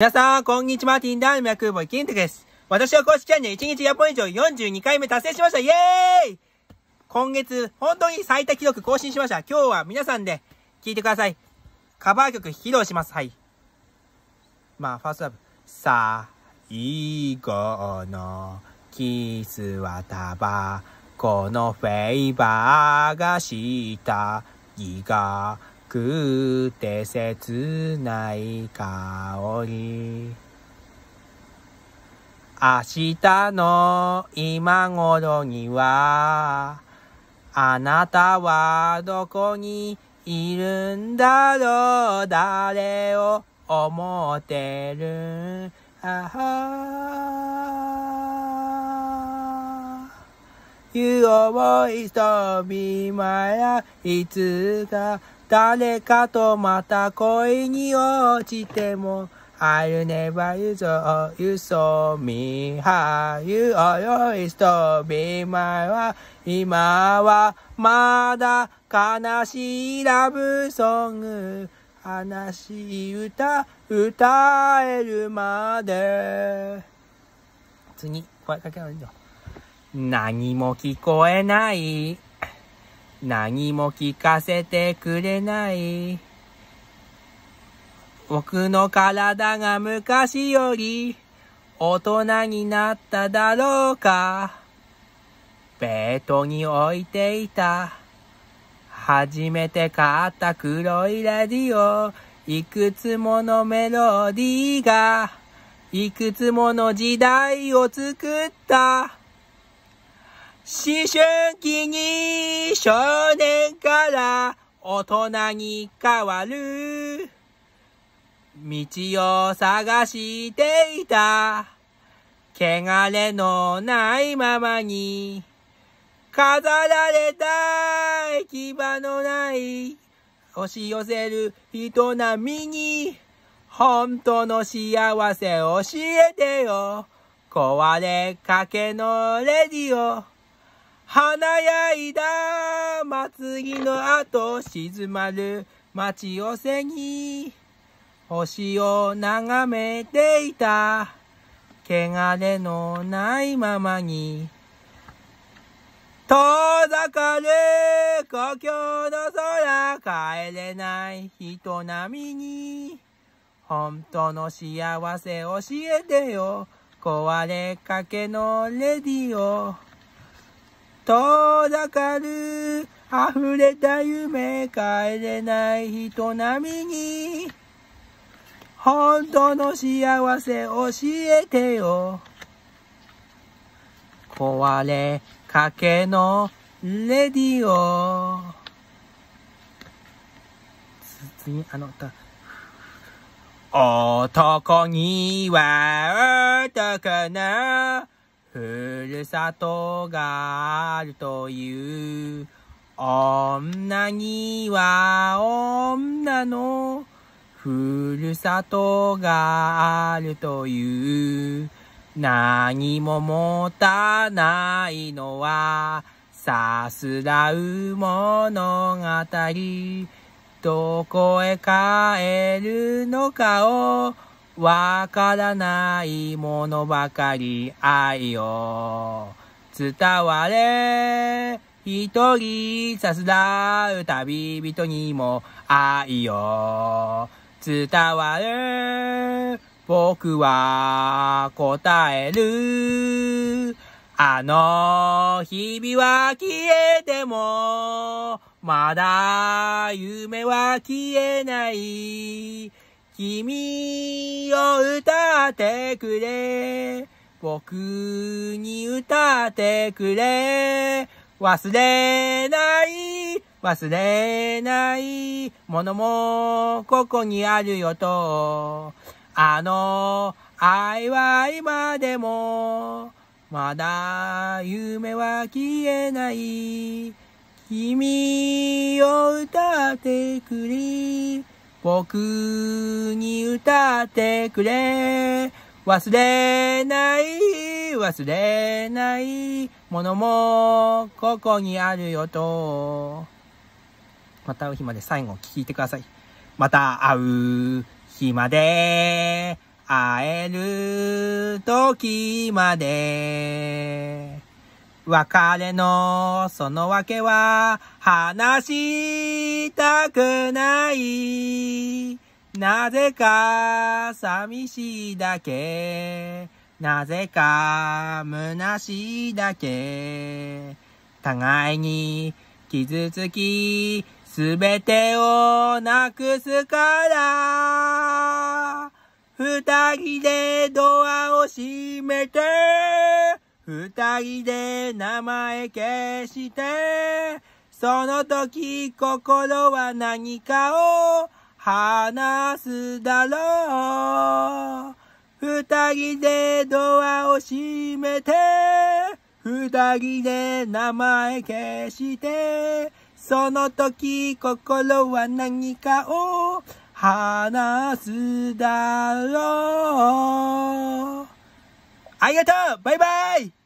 皆さん、こんにちは。ティンダーのクボイキンテです。私は公式チャンネル1日100本以上42回目達成しました。イエーイ今月、本当に最多記録更新しました。今日は皆さんで聴いてください。カバー曲披露します。はい。まあ、ファーストラブ。い後のキスはタバコのフェイバーがした。いがくて切ない香り明日の今頃にはあなたはどこにいるんだろう誰を思ってるあは You always told me my love いつか誰かとまた恋に落ちても I'll never use all you saw me how you always to be my one 今はまだ悲しいラブソング悲しい歌歌えるまで次声かけなんだ何も聞こえない何も聞かせてくれない。僕の体が昔より大人になっただろうか。ベートに置いていた。初めて買った黒いラディオ。いくつものメロディーが、いくつもの時代を作った。思春期に少年から大人に変わる。道を探していた。汚れのないままに。飾られた行き場のない押し寄せる人並みに本当の幸せ教えてよ壊れかけのレディオ華やいだ祭りの後静まる街を背に星を眺めていた汚れのないままに遠ざかる故郷の空帰れない人並みに本当の幸せ教えてよ壊れかけのレディオ遠ざかる溢れた夢帰れない人並みに本当の幸せ教えてよ壊れかけのレディオ次あの歌男には男のふるさとがあるという。女には女のふるさとがあるという。何も持たないのはさすらう物語。どこへ帰るのかをわからないものばかり愛を伝われ。一人さすらう旅人にも愛を伝わる。僕は答える。あの日々は消えても、まだ夢は消えない。君を歌ってくれ。僕に歌ってくれ。忘れない、忘れない、ものもここにあるよと。あの愛は今でも、まだ夢は消えない。君を歌ってくれ。僕に歌ってくれ。忘れない、忘れないものもここにあるよと。また会う日まで最後聞いてください。また会う日まで会える時まで別れのその訳は話したくない。なぜか寂しいだけ。なぜか虚しいだけ。互いに傷つき、すべてをなくすから。二人でドアを閉めて二人で名前消して、その時心は何かを話すだろう。二人でドアを閉めて、二人で名前消して、その時心は何かを話すだろう。ありがとうバイバイ